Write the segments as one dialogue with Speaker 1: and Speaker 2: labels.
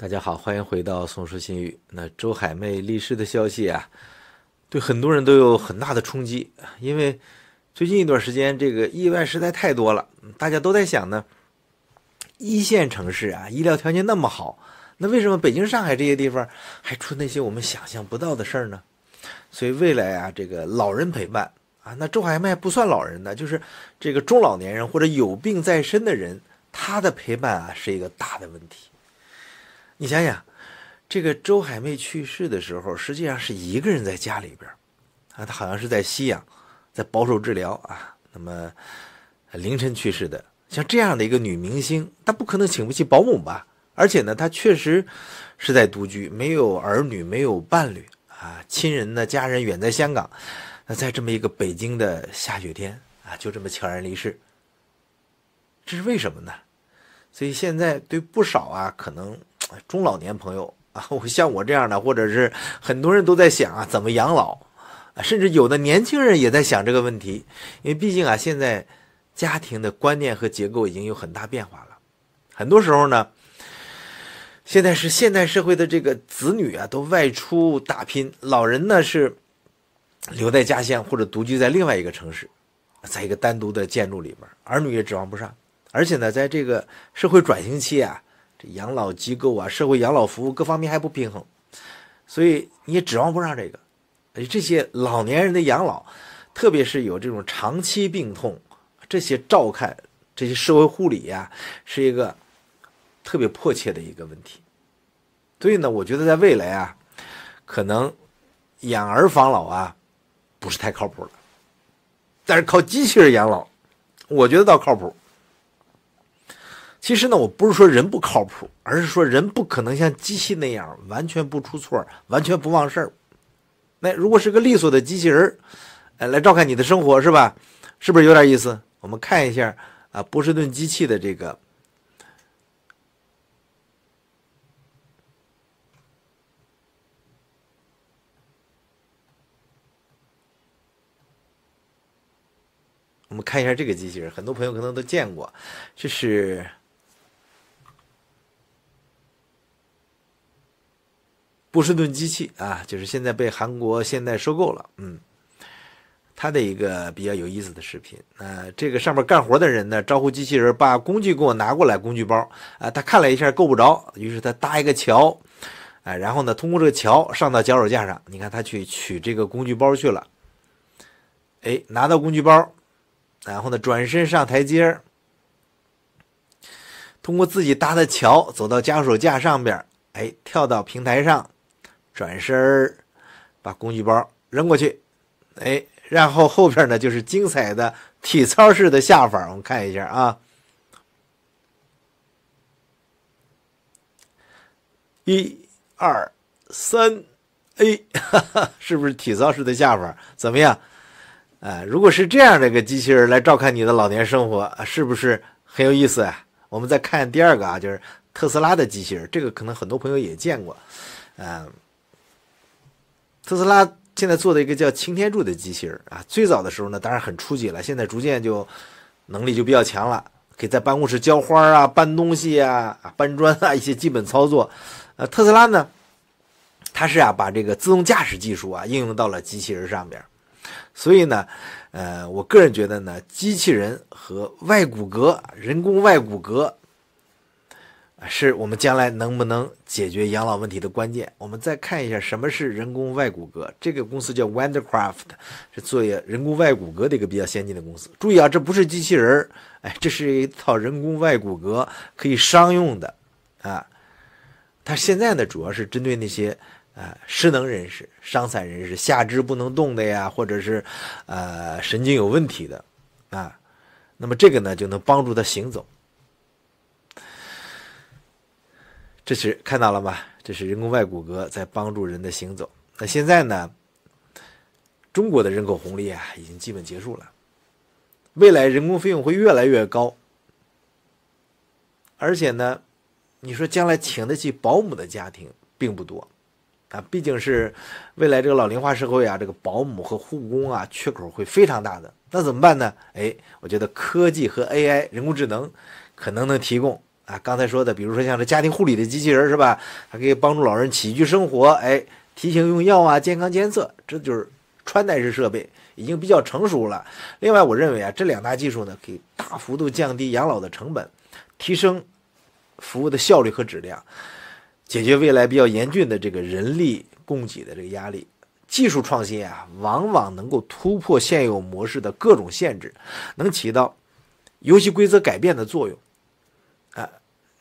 Speaker 1: 大家好，欢迎回到《宋书新语》。那周海媚离世的消息啊，对很多人都有很大的冲击。因为最近一段时间，这个意外实在太多了，大家都在想呢：一线城市啊，医疗条件那么好，那为什么北京、上海这些地方还出那些我们想象不到的事儿呢？所以未来啊，这个老人陪伴啊，那周海媚不算老人的，就是这个中老年人或者有病在身的人，他的陪伴啊，是一个大的问题。你想想，这个周海媚去世的时候，实际上是一个人在家里边啊，她好像是在吸养，在保守治疗啊。那么凌晨去世的，像这样的一个女明星，她不可能请不起保姆吧？而且呢，她确实是在独居，没有儿女，没有伴侣啊，亲人呢，家人远在香港。那在这么一个北京的下雪天啊，就这么悄然离世，这是为什么呢？所以现在对不少啊，可能。中老年朋友 啊，我像我这样的，或者是很多人都在想啊，怎么养老？啊，甚至有的年轻人也在想这个问题，因为毕竟啊，现在家庭的观念和结构已经有很大变化了。很多时候呢，现在是现代社会的这个子女啊，都外出打拼，老人呢是留在家乡或者独居在另外一个城市，在一个单独的建筑里边，儿女也指望不上，而且呢，在这个社会转型期啊。这养老机构啊，社会养老服务各方面还不平衡，所以你也指望不上这个。而且这些老年人的养老，特别是有这种长期病痛，这些照看、这些社会护理呀，是一个特别迫切的一个问题。所以呢，我觉得在未来啊，可能养儿防老啊，不是太靠谱了。但是靠机器人养老，我觉得倒靠谱。其实呢，我不是说人不靠谱，而是说人不可能像机器那样完全不出错、完全不忘事儿。那如果是个利索的机器人儿，呃，来照看你的生活，是吧？是不是有点意思？我们看一下啊，波士顿机器的这个。我们看一下这个机器人，很多朋友可能都见过，这是。波士顿机器啊，就是现在被韩国现代收购了。嗯，他的一个比较有意思的视频啊，这个上面干活的人呢，招呼机器人把工具给我拿过来，工具包啊。他看了一下够不着，于是他搭一个桥，哎，然后呢，通过这个桥上到脚手架上。你看他去取这个工具包去了，哎，拿到工具包，然后呢，转身上台阶，通过自己搭的桥走到脚手架上边，哎，跳到平台上。转身儿，把工具包扔过去，哎，然后后边呢就是精彩的体操式的下法，我们看一下啊，一、二、三，A，是不是体操式的下法？怎么样？啊，如果是这样的一个机器人来照看你的老年生活，是不是很有意思啊？我们再看第二个啊，就是特斯拉的机器人，这个可能很多朋友也见过，嗯。特斯拉现在做的一个叫擎天柱的机器人啊，最早的时候呢，当然很初级了，现在逐渐就能力就比较强了，可以在办公室浇花啊、搬东西啊、搬砖啊一些基本操作。呃，特斯拉呢，它是啊把这个自动驾驶技术啊应用到了机器人上面，所以呢，呃，我个人觉得呢，机器人和外骨骼、人工外骨骼。是我们将来能不能解决养老问题的关键。我们再看一下什么是人工外骨骼，这个公司叫 w o n d e r c r a f t 是做人工外骨骼的一个比较先进的公司。注意啊，这不是机器人儿，哎，这是一套人工外骨骼可以商用的，啊，它现在呢主要是针对那些呃失能人士、伤残人士、下肢不能动的呀，或者是呃神经有问题的啊，那么这个呢就能帮助他行走。这是看到了吗？这是人工外骨骼在帮助人的行走。那现在呢？中国的人口红利啊，已经基本结束了。未来人工费用会越来越高，而且呢，你说将来请得起保姆的家庭并不多啊，毕竟是未来这个老龄化社会啊，这个保姆和护工啊缺口会非常大的。那怎么办呢？哎，我觉得科技和 AI 人工智能可能能提供。啊，刚才说的，比如说像这家庭护理的机器人是吧？还可以帮助老人起居生活，哎，提醒用药啊，健康监测，这就是穿戴式设备已经比较成熟了。另外，我认为啊，这两大技术呢，可以大幅度降低养老的成本，提升服务的效率和质量，解决未来比较严峻的这个人力供给的这个压力。技术创新啊，往往能够突破现有模式的各种限制，能起到游戏规则改变的作用，啊。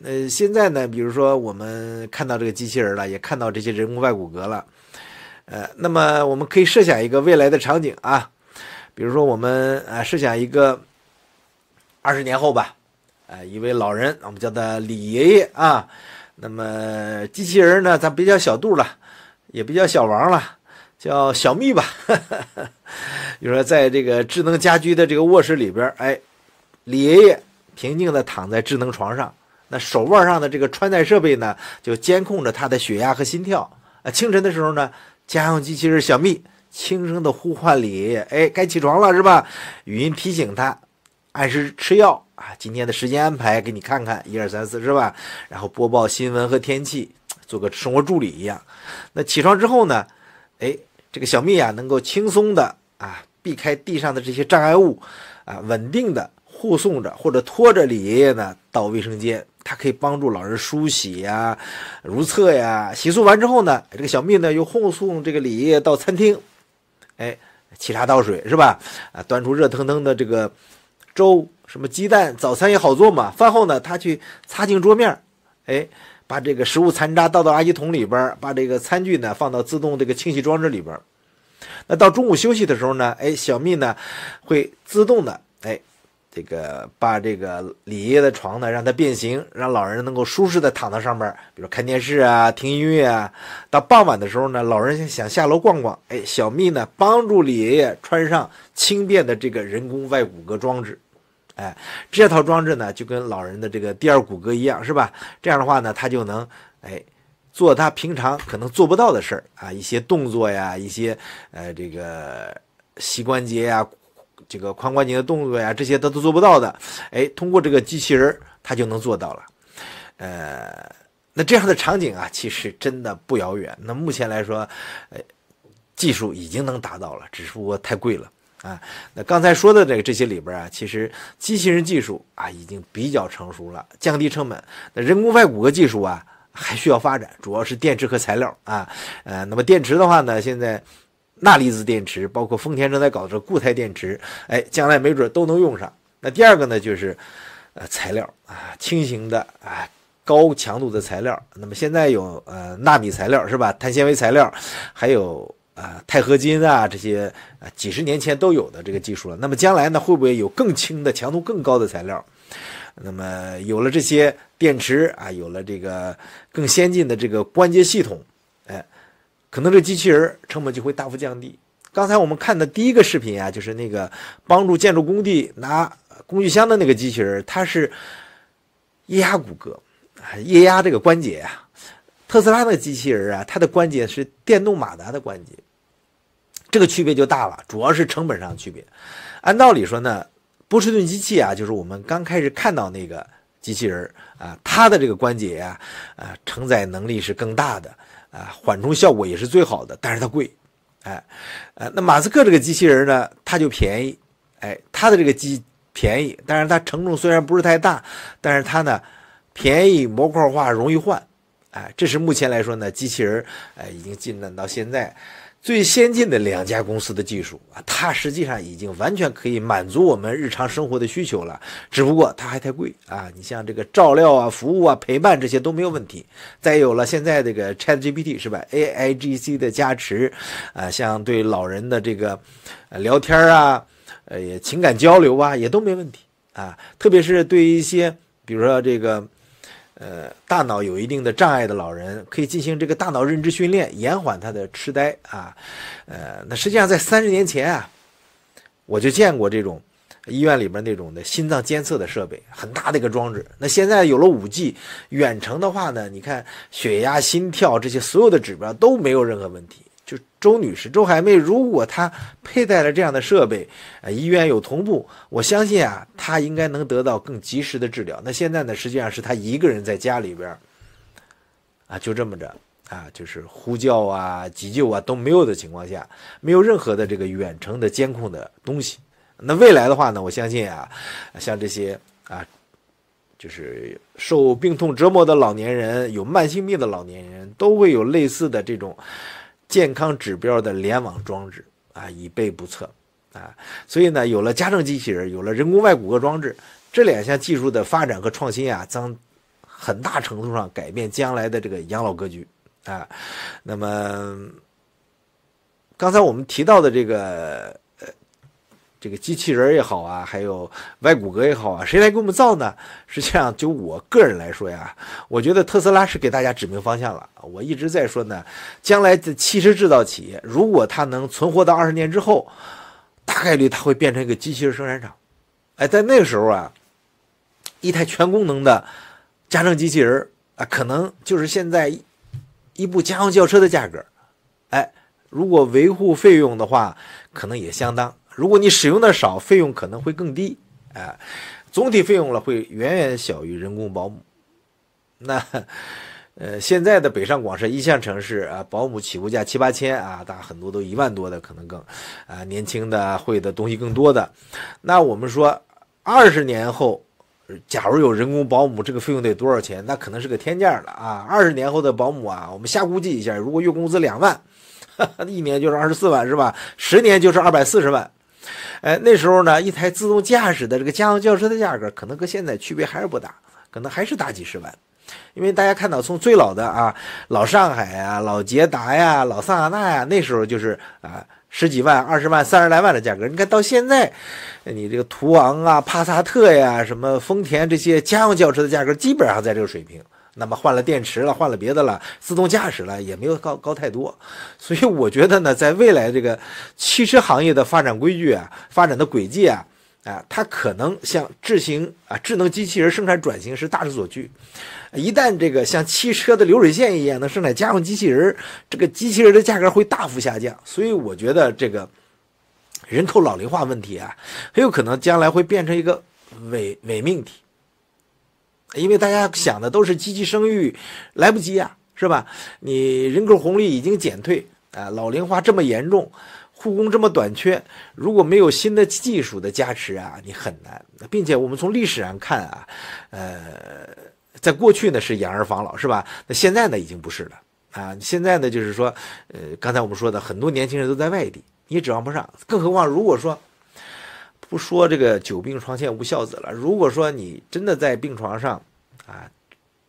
Speaker 1: 呃，现在呢，比如说我们看到这个机器人了，也看到这些人工外骨骼了，呃，那么我们可以设想一个未来的场景啊，比如说我们呃设想一个二十年后吧，呃，一位老人，我们叫他李爷爷啊，那么机器人呢，咱别叫小杜了，也别叫小王了，叫小蜜吧。比如说在这个智能家居的这个卧室里边，哎，李爷爷平静的躺在智能床上。那手腕上的这个穿戴设备呢，就监控着他的血压和心跳。啊，清晨的时候呢，家用机器人小蜜轻声的呼唤李，哎，该起床了是吧？语音提醒他按时吃药啊。今天的时间安排给你看看，一二三四是吧？然后播报新闻和天气，做个生活助理一样。那起床之后呢，哎，这个小蜜啊，能够轻松的啊，避开地上的这些障碍物，啊，稳定的护送着或者拖着李爷爷呢。到卫生间，它可以帮助老人梳洗呀、如厕呀。洗漱完之后呢，这个小蜜呢又护送这个李爷爷到餐厅，哎，沏茶倒水是吧？啊，端出热腾腾的这个粥，什么鸡蛋早餐也好做嘛。饭后呢，他去擦净桌面，哎，把这个食物残渣倒到垃圾桶里边把这个餐具呢放到自动这个清洗装置里边那到中午休息的时候呢，哎，小蜜呢会自动的哎。这个把这个李爷爷的床呢，让它变形，让老人能够舒适的躺在上面，比如看电视啊、听音乐啊。到傍晚的时候呢，老人想下楼逛逛，哎，小蜜呢帮助李爷爷穿上轻便的这个人工外骨骼装置，哎，这套装置呢就跟老人的这个第二骨骼一样，是吧？这样的话呢，他就能哎做他平常可能做不到的事儿啊，一些动作呀，一些呃这个膝关节呀。这个髋关节的动作呀，这些他都做不到的，哎，通过这个机器人，他就能做到了。呃，那这样的场景啊，其实真的不遥远。那目前来说，呃，技术已经能达到了，只不过太贵了啊。那刚才说的这个这些里边啊，其实机器人技术啊已经比较成熟了，降低成本。那人工外骨骼技术啊还需要发展，主要是电池和材料啊。呃，那么电池的话呢，现在。钠离子电池，包括丰田正在搞的固态电池，哎，将来没准都能用上。那第二个呢，就是呃材料啊，轻型的啊，高强度的材料。那么现在有呃纳米材料是吧？碳纤维材料，还有呃钛合金啊这些，啊几十年前都有的这个技术了。那么将来呢，会不会有更轻的、强度更高的材料？那么有了这些电池啊，有了这个更先进的这个关节系统，哎。可能这机器人成本就会大幅降低。刚才我们看的第一个视频啊，就是那个帮助建筑工地拿工具箱的那个机器人，它是液压骨骼液压这个关节啊。特斯拉的机器人啊，它的关节是电动马达的关节，这个区别就大了，主要是成本上的区别。按道理说呢，波士顿机器啊，就是我们刚开始看到那个机器人啊，它的这个关节呀，啊，承载能力是更大的。啊，缓冲效果也是最好的，但是它贵，哎，呃，那马斯克这个机器人呢，它就便宜，哎，它的这个机便宜，但是它承重虽然不是太大，但是它呢，便宜，模块化，容易换，哎，这是目前来说呢，机器人，哎，已经进展到现在。最先进的两家公司的技术啊，它实际上已经完全可以满足我们日常生活的需求了，只不过它还太贵啊。你像这个照料啊、服务啊、陪伴这些都没有问题。再有了现在这个 Chat GPT 是吧？AIGC 的加持，啊，像对老人的这个聊天啊、呃情感交流啊也都没问题啊。特别是对一些，比如说这个。呃，大脑有一定的障碍的老人可以进行这个大脑认知训练，延缓他的痴呆啊。呃，那实际上在三十年前啊，我就见过这种医院里边那种的心脏监测的设备，很大的一个装置。那现在有了五 G 远程的话呢，你看血压、心跳这些所有的指标都没有任何问题。就周女士，周海妹，如果她佩戴了这样的设备，呃，医院有同步，我相信啊，她应该能得到更及时的治疗。那现在呢，实际上是她一个人在家里边啊，就这么着啊，就是呼叫啊、急救啊都没有的情况下，没有任何的这个远程的监控的东西。那未来的话呢，我相信啊，像这些啊，就是受病痛折磨的老年人、有慢性病的老年人，都会有类似的这种。健康指标的联网装置啊，以备不测啊，所以呢，有了家政机器人，有了人工外骨骼装置，这两项技术的发展和创新啊，将很大程度上改变将来的这个养老格局啊。那么，刚才我们提到的这个。这个机器人也好啊，还有外骨骼也好啊，谁来给我们造呢？实际上，就我个人来说呀，我觉得特斯拉是给大家指明方向了。我一直在说呢，将来的汽车制造企业，如果它能存活到二十年之后，大概率它会变成一个机器人生产厂。哎，在那个时候啊，一台全功能的家政机器人啊，可能就是现在一部家用轿车的价格。哎，如果维护费用的话，可能也相当。如果你使用的少，费用可能会更低，哎，总体费用了会远远小于人工保姆。那，呃，现在的北上广深一线城市啊，保姆起步价七八千啊，大很多都一万多的可能更，啊，年轻的会的东西更多的。那我们说，二十年后，假如有人工保姆，这个费用得多少钱？那可能是个天价了啊！二十年后的保姆啊，我们瞎估计一下，如果月工资两万，一年就是二十四万，是吧？十年就是二百四十万。哎，那时候呢，一台自动驾驶的这个家用轿车的价格，可能跟现在区别还是不大，可能还是大几十万。因为大家看到，从最老的啊，老上海啊，老捷达呀、老桑塔纳呀，那时候就是啊十几万、二十万、三十来万的价格。你看到现在，你这个途昂啊、帕萨特呀、什么丰田这些家用轿车的价格，基本上在这个水平。那么换了电池了，换了别的了，自动驾驶了，也没有高高太多。所以我觉得呢，在未来这个汽车行业的发展规矩啊、发展的轨迹啊，啊，它可能像智行啊、智能机器人生产转型是大势所趋。一旦这个像汽车的流水线一样能生产家用机器人，这个机器人的价格会大幅下降。所以我觉得这个人口老龄化问题啊，很有可能将来会变成一个伪伪命题。因为大家想的都是积极生育，来不及啊，是吧？你人口红利已经减退啊，老龄化这么严重，护工这么短缺，如果没有新的技术的加持啊，你很难。并且我们从历史上看啊，呃，在过去呢是养儿防老，是吧？那现在呢已经不是了啊，现在呢就是说，呃，刚才我们说的很多年轻人都在外地，你指望不上。更何况如果说。不说这个久病床前无孝子了。如果说你真的在病床上，啊，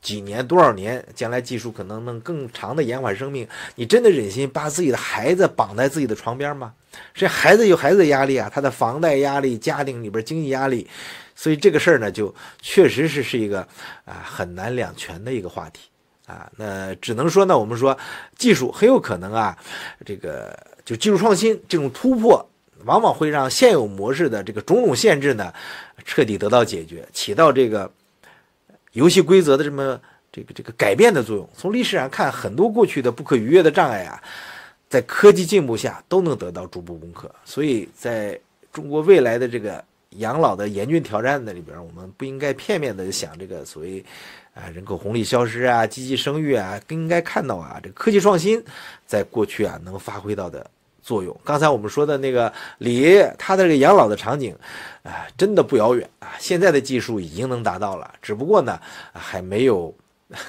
Speaker 1: 几年多少年，将来技术可能能更长的延缓生命，你真的忍心把自己的孩子绑在自己的床边吗？这孩子有孩子的压力啊，他的房贷压力、家庭里边经济压力，所以这个事儿呢，就确实是是一个啊很难两全的一个话题啊。那只能说呢，我们说技术很有可能啊，这个就技术创新这种突破。往往会让现有模式的这个种种限制呢，彻底得到解决，起到这个游戏规则的这么这个这个改变的作用。从历史上看，很多过去的不可逾越的障碍啊，在科技进步下都能得到逐步攻克。所以，在中国未来的这个养老的严峻挑战的里边，我们不应该片面的想这个所谓啊人口红利消失啊、积极生育啊，更应该看到啊这个科技创新在过去啊能发挥到的。作用，刚才我们说的那个李他的这个养老的场景，啊，真的不遥远啊！现在的技术已经能达到了，只不过呢，还没有，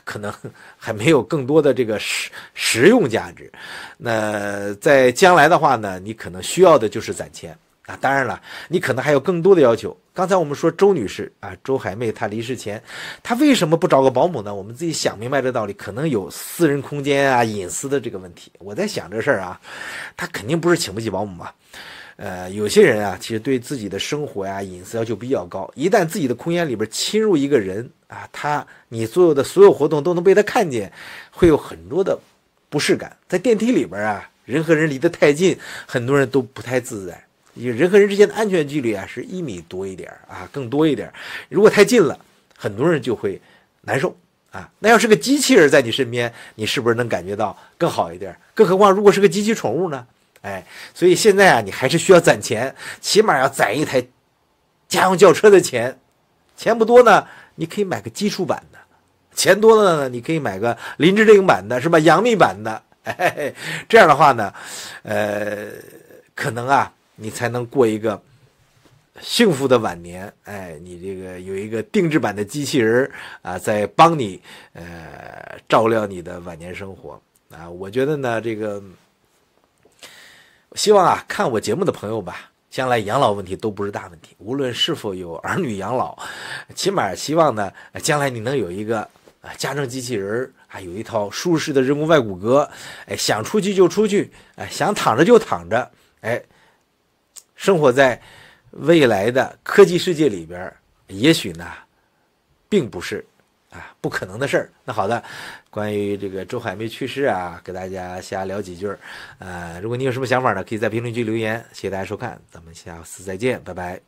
Speaker 1: 可能 还没有更多的这个实实用价值。那在将来的话呢，你可能需要的就是攒钱啊，当然了，你可能还有更多的要求。刚才我们说周女士啊，周海媚她离世前，她为什么不找个保姆呢？我们自己想明白这道理，可能有私人空间啊、隐私的这个问题。我在想这事儿啊，她肯定不是请不起保姆嘛。呃，有些人啊，其实对自己的生活呀、隐私要求比较高，一旦自己的空间里边侵入一个人啊，他你所有的所有活动都能被他看见，会有很多的不适感。在电梯里边啊，人和人离得太近，很多人都不太自在。人和人之间的安全距离啊，是一米多一点啊，更多一点如果太近了，很多人就会难受啊。那要是个机器人在你身边，你是不是能感觉到更好一点更何况如果是个机器宠物呢？哎，所以现在啊，你还是需要攒钱，起码要攒一台家用轿车的钱。钱不多呢，你可以买个基础版的；钱多了呢，你可以买个林志玲版的，是吧？杨幂版的。这样的话呢，呃，可能啊。你才能过一个幸福的晚年。哎，你这个有一个定制版的机器人啊，在帮你呃照料你的晚年生活啊。我觉得呢，这个希望啊，看我节目的朋友吧，将来养老问题都不是大问题。无论是否有儿女养老，起码希望呢，将来你能有一个啊家政机器人还有一套舒适的人工外骨骼。哎，想出去就出去，哎，想躺着就躺着，哎。生活在未来的科技世界里边，也许呢，并不是啊不可能的事儿。那好的，关于这个周海媚去世啊，给大家瞎聊几句。呃，如果你有什么想法呢，可以在评论区留言。谢谢大家收看，咱们下次再见，拜拜。